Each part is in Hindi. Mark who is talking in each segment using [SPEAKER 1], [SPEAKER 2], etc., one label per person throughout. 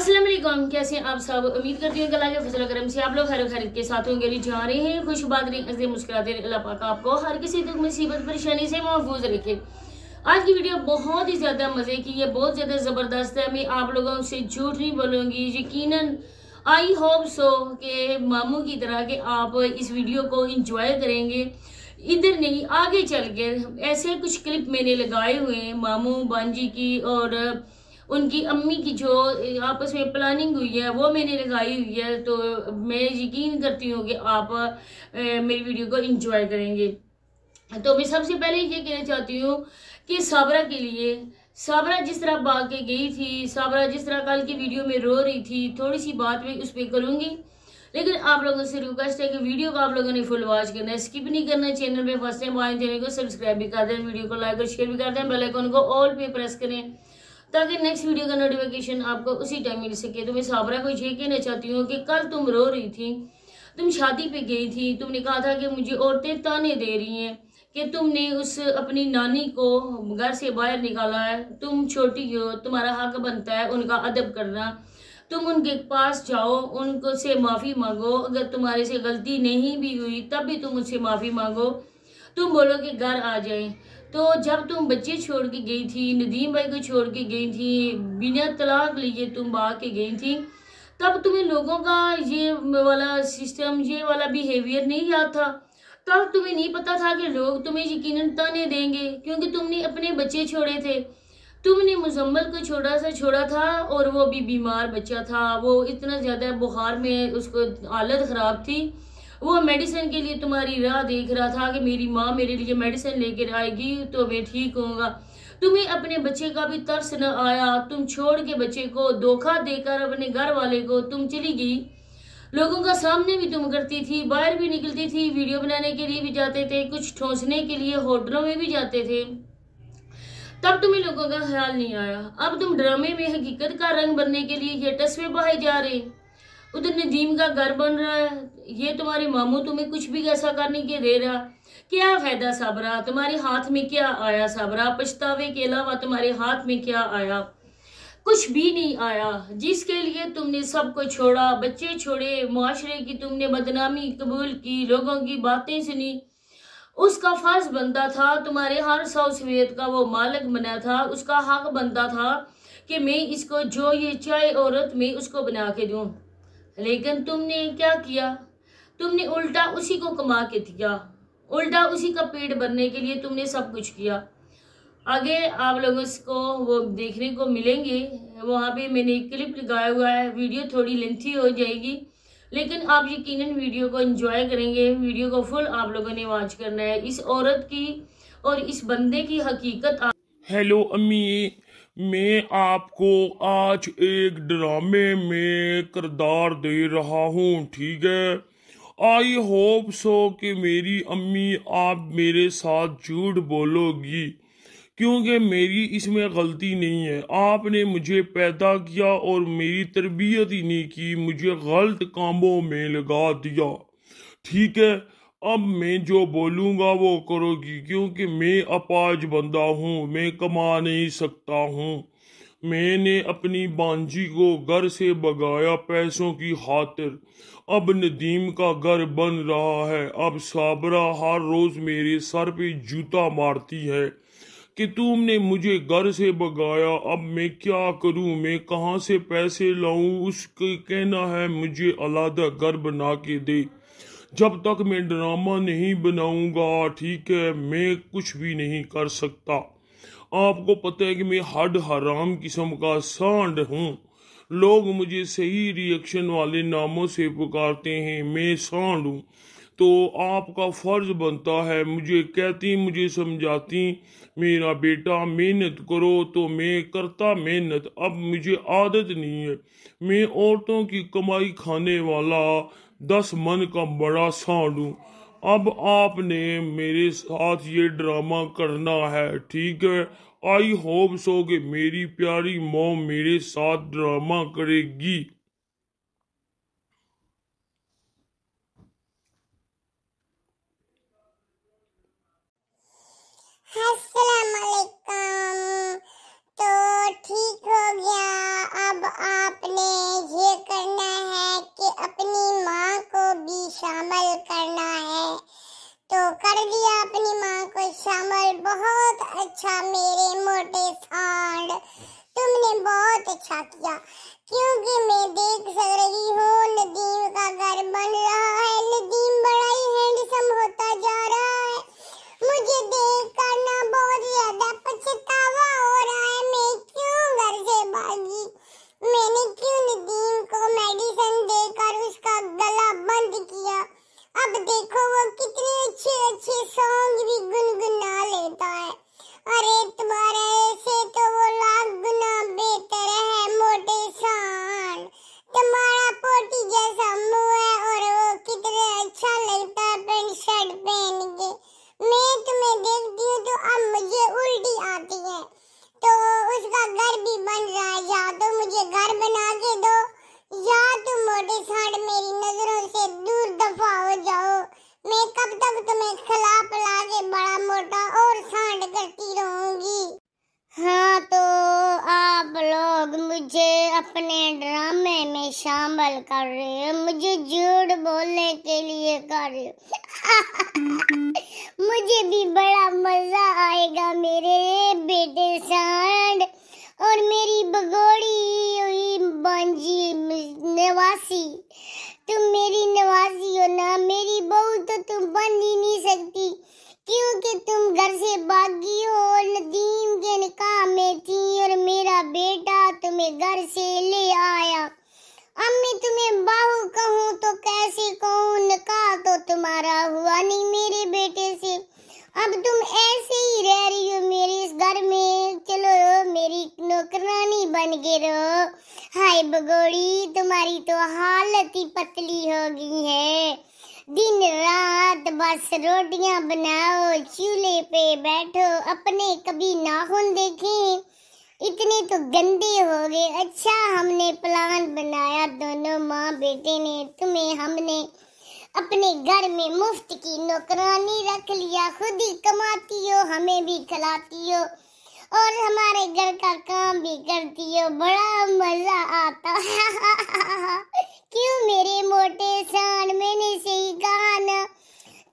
[SPEAKER 1] असलम कैसे आप सब उम्मीद करती हूँ कला अल्लाह के फसल करम से आप लोग हर खैर के साथ होंगे जा रहे हैं खुश बादरी अजय मुस्कुराते अल्लाह पाक आपको हर किसी दुख मुसीबत परेशानी से महफूज रखे आज की वीडियो बहुत ही ज़्यादा मज़े की है बहुत ज़्यादा ज़बरदस्त है मैं आप लोगों से झूठ नहीं बोलूँगी यकीन आई होप सो के मामू की तरह के आप इस वीडियो को इंजॉय करेंगे इधर नहीं आगे चल के ऐसे कुछ क्लिप मैंने लगाए हुए हैं मामू बांजी की और उनकी अम्मी की जो आपस में प्लानिंग हुई है वो मैंने लगाई हुई है तो मैं यकीन करती हूँ कि आप मेरी वीडियो को इंजॉय करेंगे तो मैं सबसे पहले ये कहना चाहती हूँ कि साबरा के लिए साबरा जिस तरह भाग के गई थी साबरा जिस तरह कल की वीडियो में रो रही थी थोड़ी सी बात मैं उस पर करूँगी लेकिन आप लोगों से रिक्वेस्ट है कि वीडियो को आप लोगों ने फुल वॉच करना है स्किप नहीं करना है चैनल पे फर्स्ट टाइम आए चैनल को सब्सक्राइब भी कर दें वीडियो को लाइक और शेयर भी कर दें बेल आइकन को ऑल पे प्रेस करें ताकि नेक्स्ट वीडियो का नोटिफिकेशन आपको उसी टाइम मिल सके तो मैं साबरा को ये कहना चाहती हूँ कि कल तुम रो रही थी तुम शादी पे गई थी तुमने कहा था कि मुझे औरतें ताने दे रही हैं कि तुमने उस अपनी नानी को घर से बाहर निकाला है तुम छोटी हो तुम्हारा हक बनता है उनका अदब करना तुम उनके पास जाओ उनको से माफ़ी मांगो अगर तुम्हारे से गलती नहीं भी हुई तब भी तुम उनसे माफ़ी मांगो तुम बोलो कि घर आ जाए तो जब तुम बच्चे छोड़ के गई थी नदीम भाई को छोड़ के गई थी बिना तलाक लिए तुम भाग के गई थी तब तुम्हें लोगों का ये वाला सिस्टम ये वाला बिहेवियर नहीं याद था तब तुम्हें नहीं पता था कि लोग तुम्हें यकीन ताने देंगे क्योंकि तुमने अपने बच्चे छोड़े थे तुमने मुजम्मल को छोटा सा छोड़ा था और वो भी बीमार बच्चा था वो इतना ज़्यादा बुखार में उसको हालत ख़राब थी वो मेडिसिन के लिए तुम्हारी राह देख रहा था कि मेरी माँ मेरे लिए मेडिसिन लेकर आएगी तो मैं ठीक होऊंगा तुम्हें अपने बच्चे का भी तरस न आया तुम छोड़ के बच्चे को धोखा देकर अपने घर वाले को तुम चली गई लोगों का सामने भी तुम करती थी बाहर भी निकलती थी वीडियो बनाने के लिए भी जाते थे कुछ ठोसने के लिए होटलों में भी जाते थे तब तुम्हें लोगों का ख्याल नहीं आया अब तुम ड्रामे में हकीकत का रंग बनने के लिए ये तस्वीर बहाई जा रही उधर नदीम का घर बन रहा है ये तुम्हारे मामू तुम्हें कुछ भी ऐसा करने के दे रहा क्या फ़ायदा साबरा तुम्हारे हाथ में क्या आया साबरा पछतावे के अलावा तुम्हारे हाथ में क्या आया कुछ भी नहीं आया जिसके लिए तुमने सब को छोड़ा बच्चे छोड़े माशरे की तुमने बदनामी कबूल की लोगों की बातें सुनी उसका फर्ज बनता था तुम्हारे हर सौ सवेद का वो मालिक बना था उसका हक हाँ बनता था कि मैं इसको जो ये चाहे औरत में उसको बना के दूँ लेकिन तुमने क्या किया तुमने उल्टा उसी को कमा के दिया उल्टा उसी का पेट भरने के लिए तुमने सब कुछ किया आगे आप लोगों को वो देखने को मिलेंगे वहाँ पे मैंने एक क्लिप लगाया हुआ है वीडियो थोड़ी लेंथी हो जाएगी लेकिन आप यकीनन वीडियो को एंजॉय करेंगे वीडियो को फुल आप लोगों ने वॉच करना है इस औरत की और इस बंदे की हकीकत आप...
[SPEAKER 2] हेलो अम्मी मैं आपको आज एक ड्रामे में किरदार दे रहा हूँ ठीक है आई होप सो कि मेरी अम्मी आप मेरे साथ झूठ बोलोगी क्योंकि मेरी इसमें गलती नहीं है आपने मुझे पैदा किया और मेरी तरबियत ही नहीं की मुझे गलत कामों में लगा दिया ठीक है अब मैं जो बोलूँगा वो करोगी क्योंकि मैं अपाज बंदा हूँ मैं कमा नहीं सकता हूँ मैंने अपनी बांझी को घर से भगाया पैसों की खातिर अब नदीम का घर बन रहा है अब साबरा हर रोज़ मेरे सर पे जूता मारती है कि तुमने मुझे घर से भगाया अब मैं क्या करूं मैं कहाँ से पैसे लाऊं उसके कहना है मुझे अलादा घर बना के दे जब तक मैं ड्रामा नहीं बनाऊंगा ठीक है मैं कुछ भी नहीं कर सकता आपको पता है कि मैं हड हराम किस्म का सांड हूँ लोग मुझे सही रिएक्शन वाले नामों से पुकारते हैं मैं सांड हूँ तो आपका फ़र्ज़ बनता है मुझे कहती मुझे समझाती मेरा बेटा मेहनत करो तो मैं करता मेहनत अब मुझे आदत नहीं है मैं औरतों की कमाई खाने वाला दस मन का बड़ा साड़ू अब आपने मेरे साथ ये ड्रामा करना है ठीक है आई होप सो कि मेरी प्यारी मोम मेरे साथ ड्रामा करेगी
[SPEAKER 3] सवाल कर रहे हैं मुझे झूठ बोलने के लिए कर रहे हो मुझे भी बड़ा मजा आएगा मेरे बेटे सांड और मेरी बगोड़ी हुई बांझी नवासी तुम मेरी निवासी हो ना मेरी बहू तो तुम बन ही नहीं सकती क्योंकि तुम घर से भागी हो नदीम के निकाह में थी और मेरा बेटा तुम्हें घर से ले बाहू कहूँ तो कैसी कहूँ निकाह तो तुम्हारा हुआ नहीं मेरे बेटे से अब तुम ऐसे ही रह रही हो मेरे इस घर में चलो मेरी नौकरानी बन गए रहो हाय बगोड़ी तुम्हारी तो हालत ही पतली हो गई है दिन रात बस रोटियां बनाओ चूल्हे पे बैठो अपने कभी नाखून देखें इतनी तो गंदी हो गई अच्छा हमने प्लान बनाया दोनों माँ बेटे ने तुम्हें हमने अपने घर में मुफ्त की नौकरानी रख लिया खुद ही कमाती हो हमें भी खिलाती हो और हमारे घर का काम भी करती हो बड़ा मजा आता क्यों मेरे मोटे सान मैंने सही कहा ना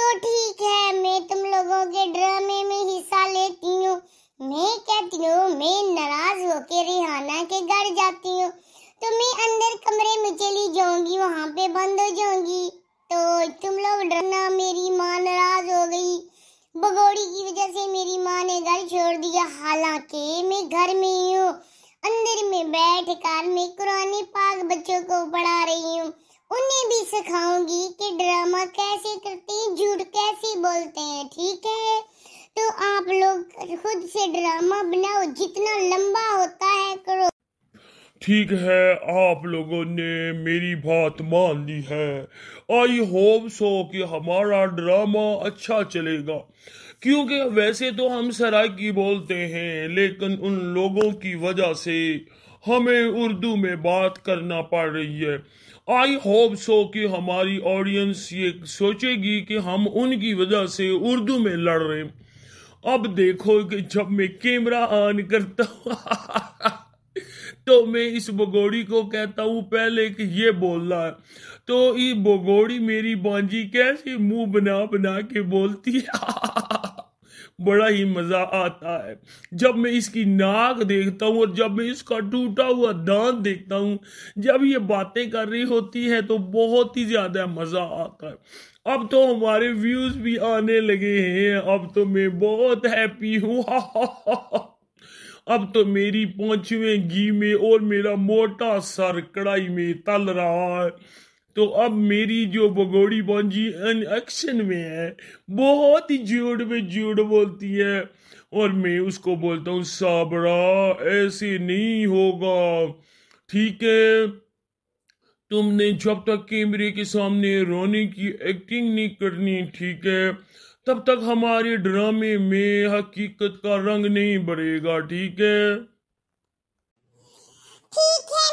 [SPEAKER 3] तो ठीक है मैं तुम लोगों के ड्रामे में हिस्सा लेती हूँ मैं कहती हूँ मैं नाराज होकर रिहाना के घर जाती हूँ तो मैं अंदर कमरे में चली जाऊंगी वहाँ पे बंद हो जाऊंगी तो तुम लोग डरना मेरी माँ नाराज हो गई भगोड़ी की वजह से मेरी माँ ने घर छोड़ दिया हालांकि मैं घर में ही हूँ अंदर में बैठ कर मैं कुरान पाक बच्चों को पढ़ा रही हूँ उन्हें भी सिखाऊंगी कि ड्रामा कैसे करते हैं झूठ कैसे बोलते हैं ठीक है तो आप लोग खुद से ड्रामा बनाओ जितना लंबा होता है करो
[SPEAKER 2] ठीक है आप लोगों ने मेरी बात मान ली है आई होप सो कि हमारा ड्रामा अच्छा चलेगा क्योंकि वैसे तो हम सराकी बोलते हैं लेकिन उन लोगों की वजह से हमें उर्दू में बात करना पड़ रही है आई होप सो कि हमारी ऑडियंस ये सोचेगी कि हम उनकी वजह से उर्दू में लड़ रहे हैं अब देखो कि जब मैं कैमरा ऑन करता हूँ तो मैं इस बगोड़ी को कहता हूँ पहले कि ये बोलना है तो ये बगोड़ी मेरी बांजी कैसे मुंह बना बना के बोलती है बड़ा ही मज़ा आता है जब मैं इसकी नाक देखता हूँ और जब मैं इसका टूटा हुआ दांत देखता हूँ जब ये बातें कर रही होती है तो बहुत ही ज़्यादा मज़ा आता है अब तो हमारे व्यूज भी आने लगे हैं अब तो मैं बहुत हैप्पी हूँ अब तो मेरी पहुंचवे घी में और मेरा मोटा सर कड़ाई में तल रहा है तो अब मेरी जो बगोड़ी बॉन्जी एक्शन में है बहुत ही जोड़ में झूठ बोलती है और मैं उसको बोलता हूँ साबरा ऐसे नहीं होगा ठीक है तुमने जब तक कैमरे के सामने रोने की एक्टिंग नहीं करनी ठीक है तब तक हमारे ड्रामे में हकीकत का रंग नहीं बढ़ेगा ठीक है ठीक है